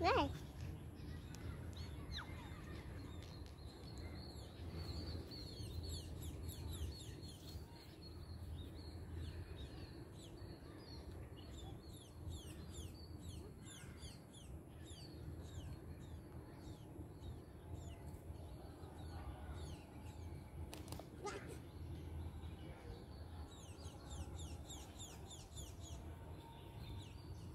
Nice.